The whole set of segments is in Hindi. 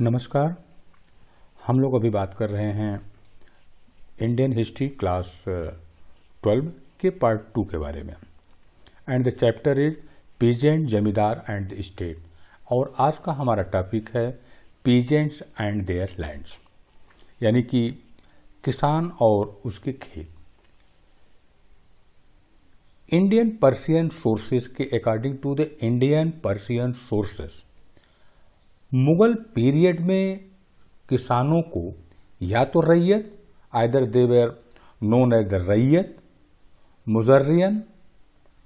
नमस्कार हम लोग अभी बात कर रहे हैं इंडियन हिस्ट्री क्लास ट्वेल्व के पार्ट टू के बारे में and the chapter is peasant zamindar and the state और आज का हमारा टॉपिक है पीजेंट्स एंड देयर लैंड्स यानी कि किसान और उसके खेत इंडियन पर्सियन सोर्सेज के according to the Indian Persian sources Mughal period में किसानों को या तो रैयत आदर देवर नोन एज द रैयत मुजर्रियन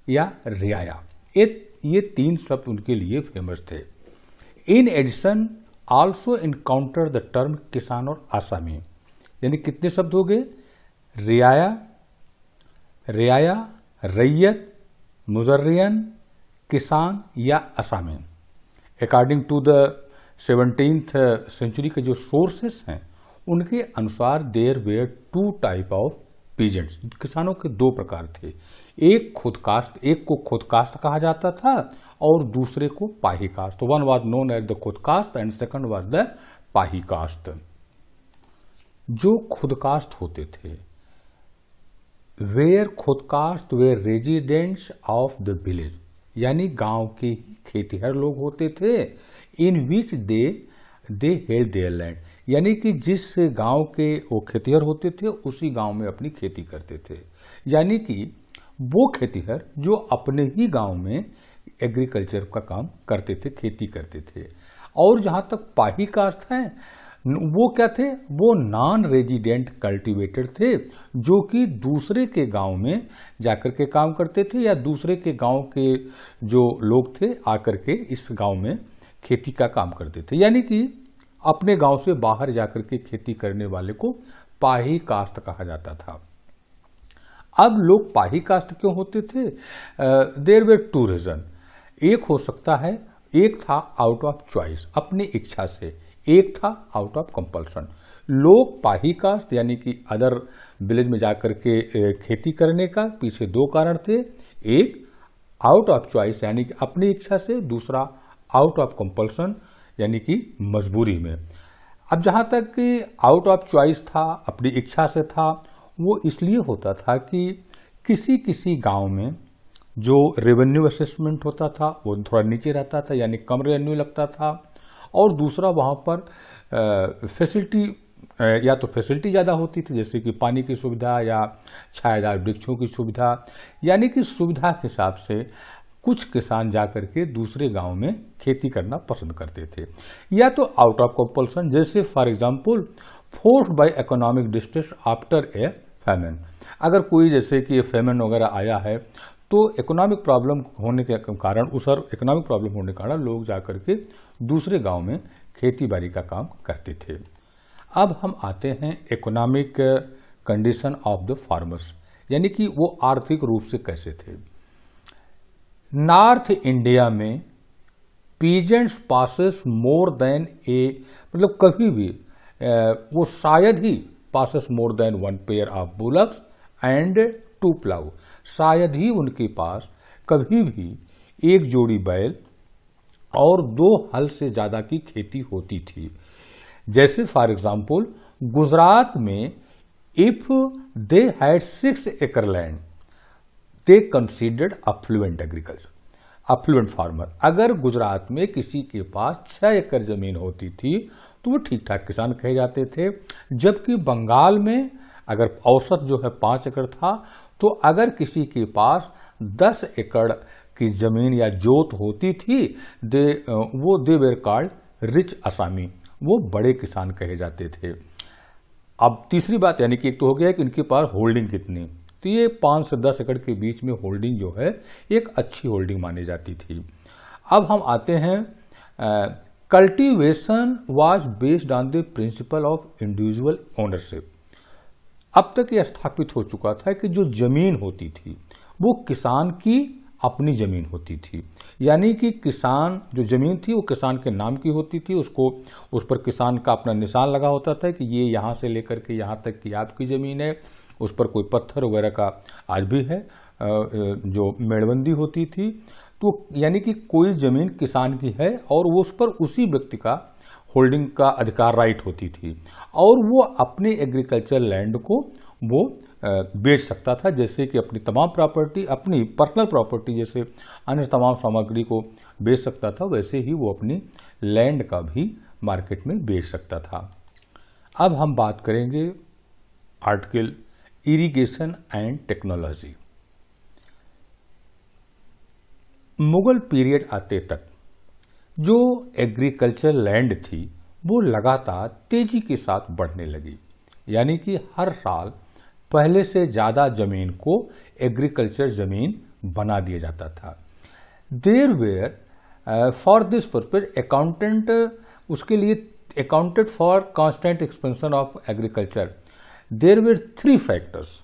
या रियाया ये ये तीन शब्द उनके लिए फेमस थे in addition also encounter the term किसान और आसामी यानी कितने शब्द हो गए रियाया रियाया रैयत मुजर्रियन किसान या असामी according to the seventeenth century के जो सोर्सेस हैं उनके अनुसार there were two type of peasants किसानों के दो प्रकार थे एक खुद कास्ट एक को खुद कास्ट कहा जाता था और दूसरे को पाही कास्ट one was known as the खुद कास्ट एंड सेकंड वॉज द पाही कास्ट जो कास्ट होते थे वेयर कास्ट were residents of the village यानी गांव के ही खेतीहर लोग होते थे in which they they held their land यानी कि जिस गांव के वो खेतीहर होते थे उसी गांव में अपनी खेती करते थे यानी कि वो खेतीहर जो अपने ही गांव में एग्रीकल्चर का काम करते थे खेती करते थे और जहाँ तक पाही कास्ट है वो क्या थे वो नॉन रेजिडेंट कल्टीवेटर थे जो कि दूसरे के गांव में जाकर के काम करते थे या दूसरे के गांव के जो लोग थे आकर के इस गांव में खेती का काम करते थे यानी कि अपने गांव से बाहर जाकर के खेती करने वाले को पाही कास्त कहा जाता था अब लोग पाही कास्ट क्यों होते थे देर वेर टू रीजन एक हो सकता है एक था आउट ऑफ चॉइस अपनी इच्छा से एक था आउट ऑफ कंपल्सन लोग पाही कास्ट यानी कि अदर विलेज में जाकर के खेती करने का पीछे दो कारण थे एक आउट ऑफ चॉइस यानी कि अपनी इच्छा से दूसरा आउट ऑफ कंपल्सन यानी कि मजबूरी में अब जहाँ तक कि आउट ऑफ चॉइस था अपनी इच्छा से था वो इसलिए होता था कि किसी किसी गांव में जो रेवेन्यू असेसमेंट होता था वो थोड़ा नीचे रहता था यानी कम रेवेन्यू लगता था और दूसरा वहाँ पर फैसिलिटी या तो फैसिलिटी ज़्यादा होती थी जैसे कि पानी की सुविधा या छायादार वृक्षों की सुविधा यानी कि सुविधा के हिसाब से कुछ किसान जाकर के दूसरे गांव में खेती करना पसंद करते थे या तो आउट ऑफ कंपल्सन जैसे for example force by economic distress after a famine अगर कोई जैसे कि फेमन वगैरह आया है तो इकोनॉमिक प्रॉब्लम होने के कारण उस इकोनॉमिक प्रॉब्लम होने के कारण लोग जाकर के दूसरे गाँव में खेती बाड़ी का काम करते थे अब हम आते हैं economic condition of the farmers यानी कि वो आर्थिक रूप से कैसे थे नॉर्थ इंडिया में peasants possess more than a मतलब कभी भी वो शायद ही possess more than one pair of bullocks and two plough शायद ही उनके पास कभी भी एक जोड़ी बैल और दो हल से ज़्यादा की खेती होती थी जैसे फॉर एग्जाम्पल गुजरात में if they had six acre land they considered affluent agriculture affluent farmer अगर गुजरात में किसी के पास छः एकड़ ज़मीन होती थी तो वो ठीक ठाक किसान कहे जाते थे जबकि बंगाल में अगर औसत जो है पाँच एकड़ था तो अगर किसी के पास दस एकड़ की ज़मीन या जोत होती थी दे वो दे वेर कार्ड रिच असामी वो बड़े किसान कहे जाते थे अब तीसरी बात यानी कि एक तो हो गया कि इनके पास होल्डिंग कितनी तो ये पाँच से दस एकड़ के बीच में होल्डिंग जो है एक अच्छी होल्डिंग मानी जाती थी अब हम आते हैं cultivation was based on the principle of individual ownership अब तक ये स्थापित हो चुका था कि जो जमीन होती थी वो किसान की अपनी जमीन होती थी यानी कि किसान जो जमीन थी वो किसान के नाम की होती थी उसको उस पर किसान का अपना निशान लगा होता था कि ये यहाँ से लेकर के यहाँ तक की आपकी ज़मीन है उस पर कोई पत्थर वगैरह का आज भी है जो मेड़बंदी होती थी तो यानी कि कोई ज़मीन किसान की है और वो उस पर उसी व्यक्ति का होल्डिंग का अधिकार राइट होती थी और वो अपने एग्रीकल्चर लैंड को वो बेच सकता था जैसे कि अपनी तमाम प्रॉपर्टी अपनी पर्सनल प्रॉपर्टी जैसे अन्य तमाम सामग्री को बेच सकता था वैसे ही वो अपनी लैंड का भी मार्केट में बेच सकता था अब हम बात करेंगे article irrigation and technology Mughal period आते तक जो एग्रीकल्चर लैंड थी वो लगातार तेजी के साथ बढ़ने लगी यानी कि हर साल पहले से ज़्यादा जमीन को एग्रीकल्चर जमीन बना दिया जाता था there were for this purpose accountant उसके लिए accounted for constant expansion of agriculture there were three factors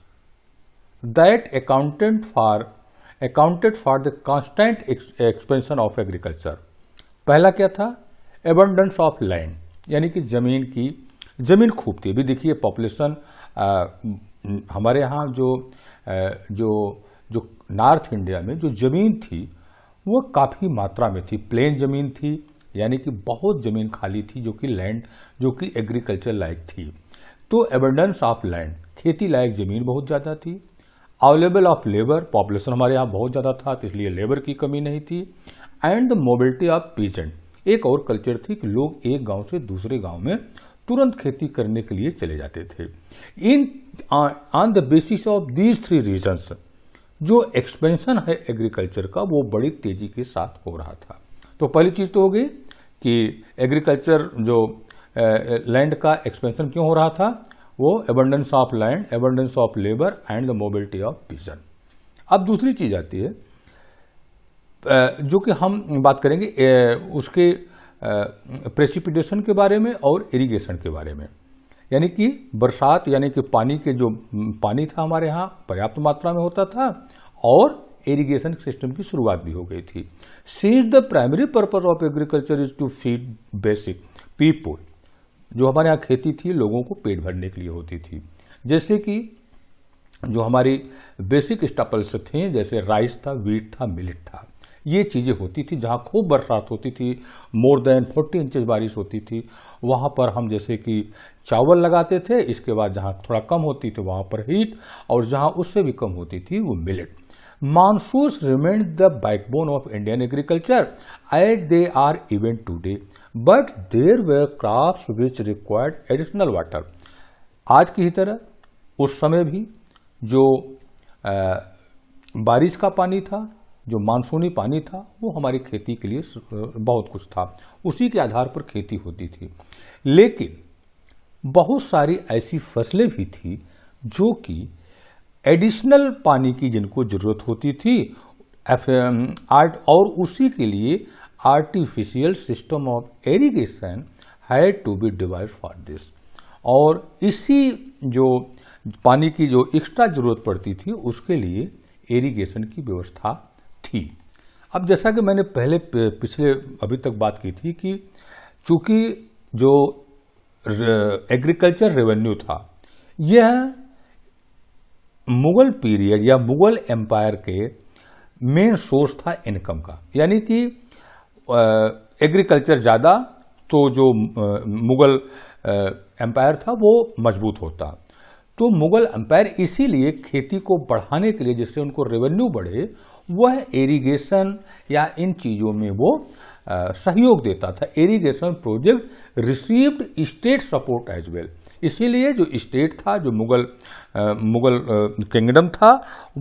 that accounted for accounted for the constant expansion of agriculture पहला क्या था एबंडेंस ऑफ लैंड यानी कि जमीन की जमीन खूब थी अभी देखिए पॉपुलेशन हमारे यहाँ जो आ, जो जो नॉर्थ इंडिया में जो जमीन थी वो काफ़ी मात्रा में थी प्लेन जमीन थी यानी कि बहुत जमीन खाली थी जो कि लैंड जो कि एग्रीकल्चर लायक थी तो एबंडेंस ऑफ लैंड खेती लायक ज़मीन बहुत ज़्यादा थी अवेलेबल ऑफ लेबर पॉपुलेशन हमारे यहाँ बहुत ज़्यादा था तो इसलिए लेबर की कमी नहीं थी एंड मोबिलिटी ऑफ पीजेंट एक और कल्चर थी कि लोग एक गांव से दूसरे गांव में तुरंत खेती करने के लिए चले जाते थे in on the basis of these three reasons जो एक्सपेंशन है एग्रीकल्चर का वो बड़ी तेजी के साथ हो रहा था तो पहली चीज़ तो हो गई कि एग्रीकल्चर जो लैंड का एक्सपेंशन क्यों हो रहा था वो abundance of land abundance of labour and the mobility of peasant अब दूसरी चीज आती है जो कि हम बात करेंगे उसके प्रेसिपिटेशन के बारे में और इरिगेशन के बारे में यानी कि बरसात यानी कि पानी के जो पानी था हमारे यहाँ पर्याप्त मात्रा में होता था और इरिगेशन सिस्टम की शुरुआत भी हो गई थी सीज the primary purpose of agriculture is to feed basic people जो हमारे यहाँ खेती थी लोगों को पेट भरने के लिए होती थी जैसे कि जो हमारी बेसिक स्टापल्स थे जैसे राइस था वीट था मिलेट था ये चीज़ें होती थी जहाँ खूब बरसात होती थी मोर देन फोर्टी इंचज बारिश होती थी वहाँ पर हम जैसे कि चावल लगाते थे इसके बाद जहाँ थोड़ा कम होती थी वहाँ पर हीट और जहाँ उससे भी कम होती थी वो millet monsoons remain the backbone of Indian agriculture as they are even today but there were crops which required additional water आज की ही तरह उस समय भी जो आ, बारिश का पानी था जो मानसूनी पानी था वो हमारी खेती के लिए बहुत कुछ था उसी के आधार पर खेती होती थी लेकिन बहुत सारी ऐसी फसलें भी थी जो कि एडिशनल पानी की जिनको ज़रूरत होती थी आर्ट और उसी के लिए artificial system of irrigation had to be डिवाइड फॉर दिस और इसी जो पानी की जो एक्स्ट्रा ज़रूरत पड़ती थी उसके लिए एरीगेशन की व्यवस्था थी अब जैसा कि मैंने पहले पिछले अभी तक बात की थी कि चूंकि जो एग्रीकल्चर रेवेन्यू था यह मुगल पीरियड या मुगल एम्पायर के मेन सोर्स था इनकम का यानी कि एग्रीकल्चर ज़्यादा तो जो मुगल एम्पायर था वो मजबूत होता तो मुगल एम्पायर इसीलिए खेती को बढ़ाने के लिए जिससे उनको रेवेन्यू बढ़े वह इरिगेशन या इन चीज़ों में वो आ, सहयोग देता था irrigation project received state support as well इसीलिए जो स्टेट था जो मुगल आ, मुगल किंगडम था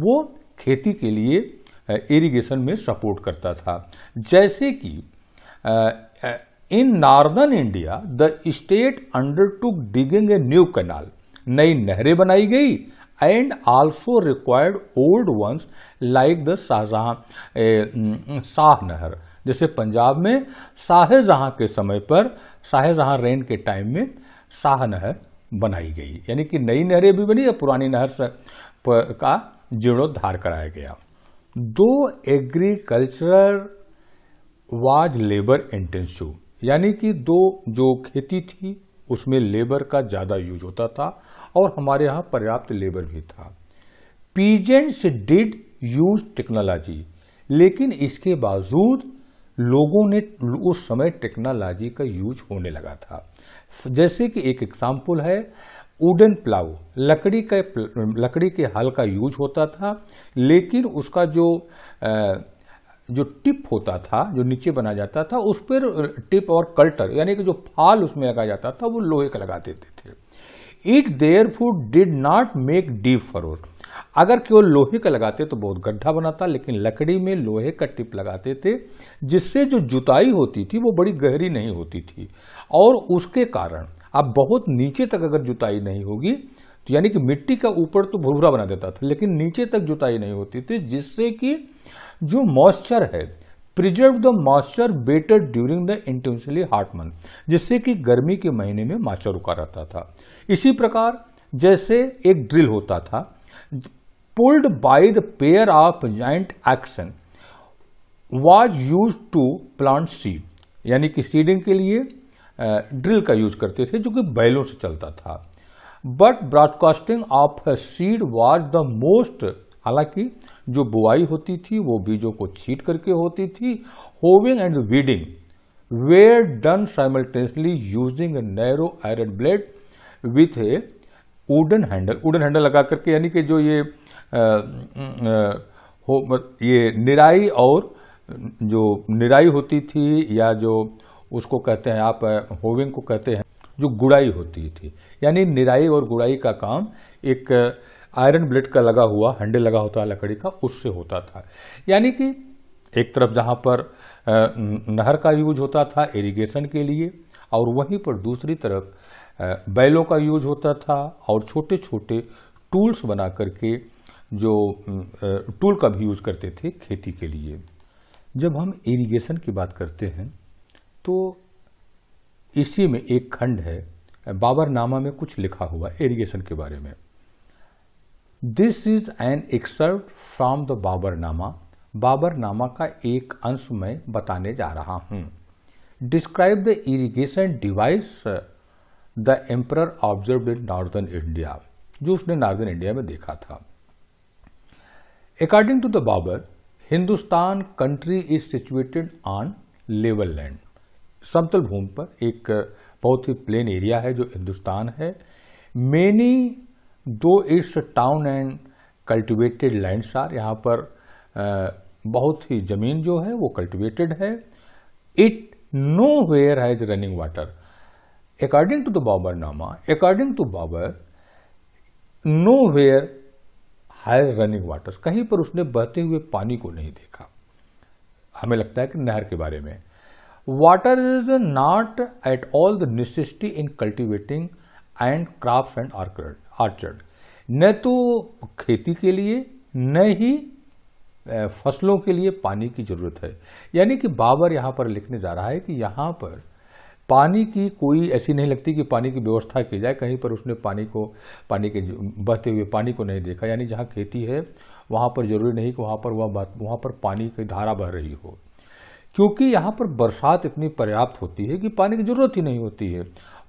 वो खेती के लिए इरिगेशन में सपोर्ट करता था जैसे कि in northern India the state undertook digging a new canal नई नहरें बनाई गई and also required old ones like the Shahjahan Shah Nahar जैसे पंजाब में शाहजहाँ के समय पर शाहजहाँ रेन के टाइम में शाह नहर बनाई गई यानी कि नई नहरें भी बनी और पुरानी नहर का जीर्णोद्धार कराया गया दो एग्रीकल्चरल वाज लेबर इंटेंसिव यानी कि दो जो खेती थी उसमें लेबर का ज़्यादा यूज होता था और हमारे यहाँ पर्याप्त लेबर भी था पीजेंट्स डिड यूज टेक्नोलॉजी लेकिन इसके बावजूद लोगों ने उस समय टेक्नोलॉजी का यूज होने लगा था जैसे कि एक एग्जाम्पल है वुडन प्लाव लकड़ी का लकड़ी के हल का यूज होता था लेकिन उसका जो जो टिप होता था जो नीचे बना जाता था उस पर टिप और कल्टर यानी कि जो फाल उसमें लगा जाता था वो लोहे का लगा देते थे it there food did not make deep furrow अगर केवल लोहे का लगाते तो बहुत गड्ढा बनाता लेकिन लकड़ी में लोहे का टिप लगाते थे जिससे जो जुताई होती थी वो बड़ी गहरी नहीं होती थी और उसके कारण अब बहुत नीचे तक अगर जुताई नहीं होगी तो यानी कि मिट्टी का ऊपर तो भुरभुरा बना देता था लेकिन नीचे तक जुताई नहीं होती थी जिससे कि जो मॉइस्चर है preserve the moisture better during the intensely hot month जिससे कि गर्मी के महीने में मॉइस्चर रुका रहता था इसी प्रकार जैसे एक ड्रिल होता था pulled by the pair of joint action was used to plant seed यानी कि सीडिंग के लिए ड्रिल का यूज करते थे जो कि बैलों से चलता था but broadcasting of seed was the most हालांकि जो बुआई होती थी वो बीजों को छीट करके होती थी hoeing and weeding were done simultaneously using narrow iron blade with a wooden handle wooden handle लगा करके यानी कि जो ये आ, आ, हो ये निराई और जो निराई होती थी या जो उसको कहते हैं आप होविंग को कहते हैं जो गुड़ाई होती थी यानी निराई और गुड़ाई का काम एक आयरन ब्लेड का लगा हुआ हैंडल लगा होता है लकड़ी का उससे होता था यानी कि एक तरफ जहाँ पर नहर का यूज होता था इरिगेशन के लिए और वहीं पर दूसरी तरफ बैलों का यूज होता था और छोटे छोटे टूल्स बना करके जो टूल का भी यूज करते थे खेती के लिए जब हम इरिगेशन की बात करते हैं तो इसी में एक खंड है बाबरनामा में कुछ लिखा हुआ इरिगेशन के बारे में this is an excerpt from the Baburnama Baburnama का एक अंश मैं बताने जा रहा हूँ describe the irrigation device the emperor observe in northern India जो उसने नॉर्दर्न इंडिया में देखा था according to the Babur Hindustan country is situated on level land समतल भूमि पर एक बहुत ही प्लेन एरिया है जो हिंदुस्तान है many though its town and cultivated lands are यहाँ पर बहुत ही ज़मीन जो है वो कल्टिवेटेड है it nowhere has running water According to the nama according to Babar, nowhere has running waters कहीं पर उसने बहते हुए पानी को नहीं देखा हमें लगता है कि नहर के बारे में water is not at all the necessity in cultivating and crop and orchard न तो खेती के लिए न ही फसलों के लिए पानी की जरूरत है यानी कि बाबर यहां पर लिखने जा रहा है कि यहां पर पानी की कोई ऐसी नहीं लगती कि पानी की व्यवस्था की जाए कहीं पर उसने पानी को पानी के बहते हुए पानी को नहीं देखा यानी जहाँ खेती है वहाँ पर जरूरी नहीं कि वहाँ पर वह वहाँ पर पानी की धारा बह रही हो क्योंकि यहाँ पर बरसात इतनी पर्याप्त होती है कि पानी की जरूरत ही नहीं होती है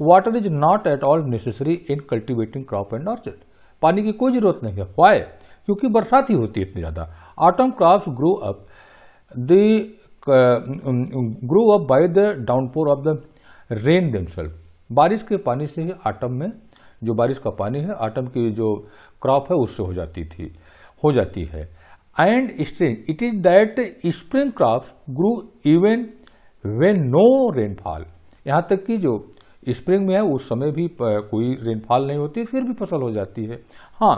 water is not at all necessary in cultivating crop and orchard पानी की कोई जरूरत नहीं है वाई क्योंकि बरसात ही होती है इतनी ज़्यादा autumn crops grow up the grow up by the downpour of the rain themselves बारिश के पानी से ही आटम में जो बारिश का पानी है आटम की जो क्रॉप है उससे हो जाती थी हो जाती है and strange it is that spring crop grow even when no rainfall यहाँ तक कि जो स्प्रिंग में है उस समय भी कोई रेनफॉल नहीं होती फिर भी फसल हो जाती है हाँ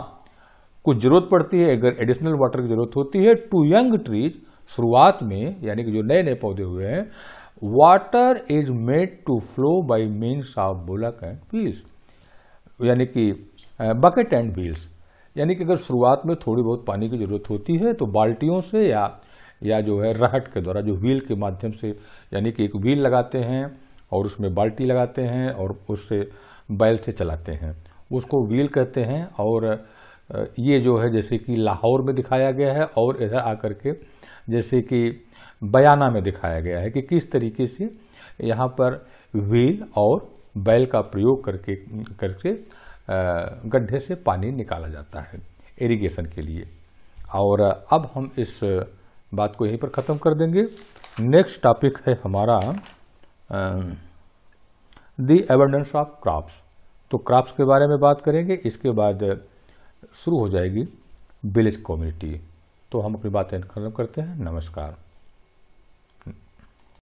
कुछ जरूरत पड़ती है अगर एडिशनल वाटर की जरूरत होती है टू यंग ट्रीज शुरुआत में यानी कि जो नए नए पौधे हुए हैं water is made to flow by means of bullock and wheels यानी कि बकेट एंड व्हील्स यानी कि अगर शुरुआत में थोड़ी बहुत पानी की ज़रूरत होती है तो बाल्टियों से या या जो है रहट के द्वारा जो व्हील के माध्यम से यानी कि एक व्हील लगाते हैं और उसमें बाल्टी लगाते हैं और उससे बैल से चलाते हैं उसको व्हील कहते हैं और ये जो है जैसे कि लाहौर में दिखाया गया है और इधर आकर के जैसे कि बयाना में दिखाया गया है कि किस तरीके से यहाँ पर व्हील और बैल का प्रयोग करके करके गड्ढे से पानी निकाला जाता है इरिगेशन के लिए और अब हम इस बात को यहीं पर ख़त्म कर देंगे नेक्स्ट टॉपिक है हमारा दी एबंडेंस ऑफ क्रॉप्स तो क्रॉप्स के बारे में बात करेंगे इसके बाद शुरू हो जाएगी विलेज कम्युनिटी तो हम अपनी बातें खत्म करते हैं नमस्कार